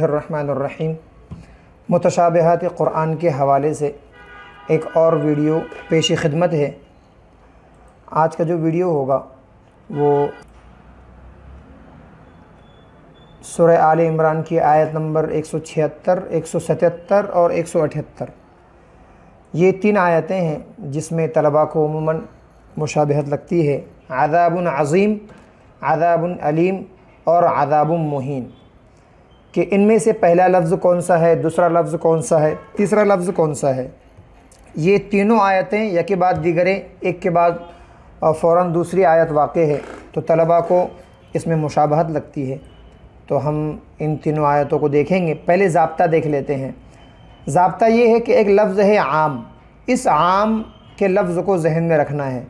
रहीम मुतशाबहत क़ुरान के हवाले से एक और वीडियो पेश खिदमत है आज का जो वीडियो होगा वो सुर आल इमरान की आयत नंबर 176, 177 और 178 ये तीन आयतें हैं जिसमें तलबा को उमूमा मुशाबहत लगती है आदाबन अज़ीम आदाबन अलीम और आदाबन मुहिन कि इनमें से पहला लफ्ज़ कौन सा है दूसरा लफ्ज़ कौन सा है तीसरा लफ्ज़ कौन सा है ये तीनों आयतें यके बाद दिगरें एक के बाद फ़ौर दूसरी आयत वाक़ है तो तलबा को इसमें मुशाबहत लगती है तो हम इन तीनों आयतों को देखेंगे पहले जबता देख लेते हैं जबता ये है कि एक लफ्ज़ है आम इस आम के लफ्ज़ को जहन में रखना है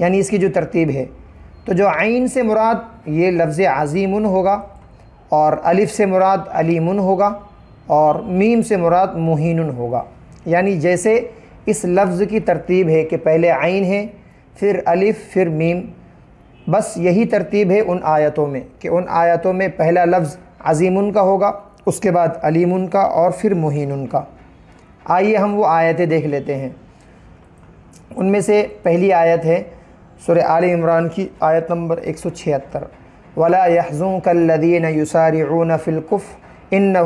यानी इसकी जो तरतीब है तो जो आइन से मुराद ये लफ्ज़ अजीम होगा और अलिफ़ से मुराद अलीमुन होगा और मीम से मुराद मुहिन होगा यानी जैसे इस लफ्ज़ की तरतीब है कि पहले आइन है फिर अलिफ़ फिर मीम बस यही तरतीब है उन आयतों में कि उन आयतों में पहला लफ्ज़ अजीमुन का होगा उसके बाद अलीमुन का और फिर मुहिन का आइए हम वो आयतें देख लेते हैं उनमें से पहली आयत है सुर आल इमरान की आयत नंबर एक सौ छिहत्तर वला यहजू कल्लिन युसारून फ़िलकुफ़ इन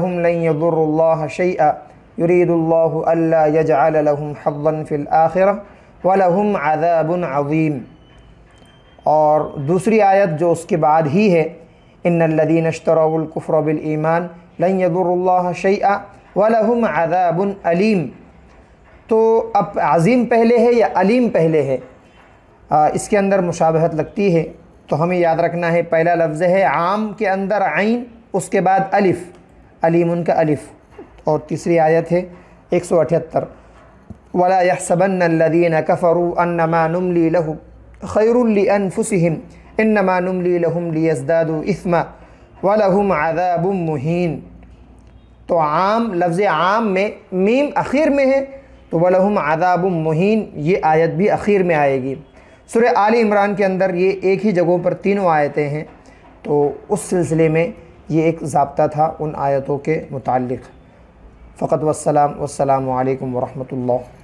यबुल्ला शैया युरीदुल्ला यजालहम हब्बन फ़िल आखिर वलहम अदाबन अवीम और दूसरी आयत जो उसके बाद ही है इन लदीन अश्तरकुफ़रबिलईमान लयदुल्ला शैया वलहम अदाबन अलीम तो अब अज़ीम पहले है या अलीम पहले है इसके अंदर मुशाबहत लगती है तो हमें याद रखना है पहला लफ्ज़ है आम के अंदर आइन उसके बाद अलिफ़ अलीम उनका अलिफ़ और तीसरी आयत है एक सौ अठहत्तर वला यसबन कफ़रू अनमा नुमली लहू खैरुल्ली अनफुसम इनमा नुमली इसमा वलहम आदाब तो आम लफ्ज़ आम में मीम अखीर में है तो वलहम आदाब मुहीन ये आयत भी अखीर में आएगी सुर आल इमरान के अंदर ये एक ही जगहों पर तीनों आयतें हैं तो उस सिलसिले में ये एक जबता था उन आयतों के मुतल फ़कत वसलाम वालकम वरहमल